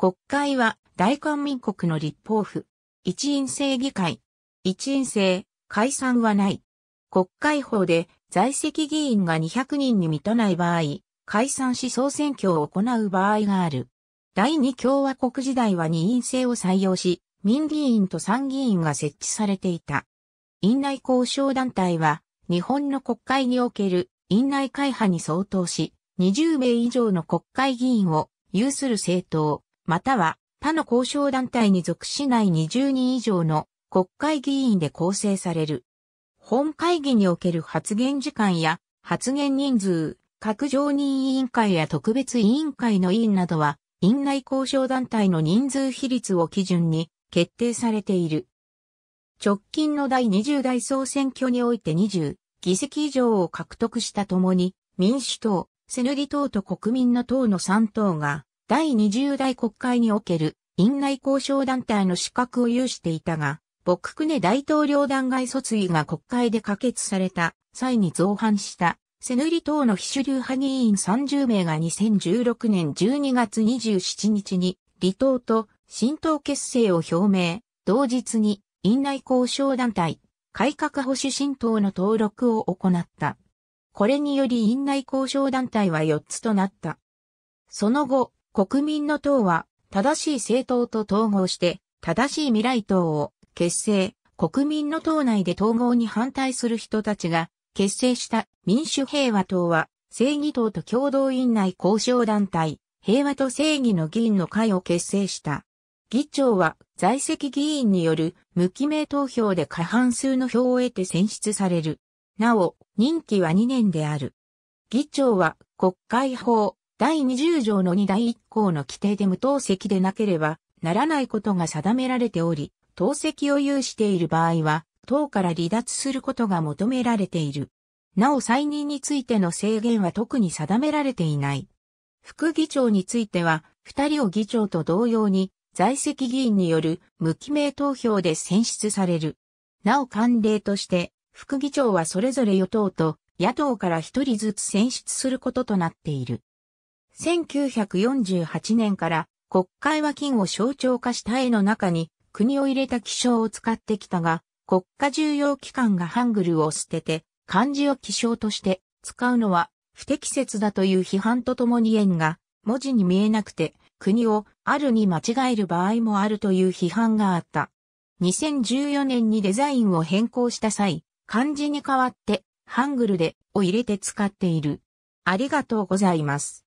国会は大韓民国の立法府。一院制議会。一院制、解散はない。国会法で在籍議員が200人に満たない場合、解散し総選挙を行う場合がある。第二共和国時代は二院制を採用し、民議員と参議院が設置されていた。院内交渉団体は、日本の国会における院内会派に相当し、20名以上の国会議員を有する政党。または他の交渉団体に属しない20人以上の国会議員で構成される。本会議における発言時間や発言人数、各常任委員会や特別委員会の委員などは、院内交渉団体の人数比率を基準に決定されている。直近の第20代総選挙において20議席以上を獲得したともに、民主党、セヌリ党と国民の党の3党が第20代国会における院内交渉団体の資格を有していたが、ボクク大統領弾劾訴追が国会で可決された際に造反したセヌリ党の非主流派議員30名が2016年12月27日に離党と新党結成を表明、同日に院内交渉団体、改革保守新党の登録を行った。これにより院内交渉団体は4つとなった。その後、国民の党は、正しい政党と統合して、正しい未来党を結成、国民の党内で統合に反対する人たちが結成した民主平和党は、正義党と共同院内交渉団体、平和と正義の議員の会を結成した。議長は在籍議員による無記名投票で過半数の票を得て選出される。なお、任期は2年である。議長は国会法、第20条の2第1項の規定で無党籍でなければならないことが定められており、党籍を有している場合は、党から離脱することが求められている。なお再任についての制限は特に定められていない。副議長については、二人を議長と同様に、在籍議員による無記名投票で選出される。なお慣例として、副議長はそれぞれ与党と野党から一人ずつ選出することとなっている。1948年から国会は金を象徴化した絵の中に国を入れた気象を使ってきたが、国家重要機関がハングルを捨てて漢字を気象として使うのは不適切だという批判とともに円が文字に見えなくて国をあるに間違える場合もあるという批判があった。2014年にデザインを変更した際、漢字に代わってハングルでを入れて使っている。ありがとうございます。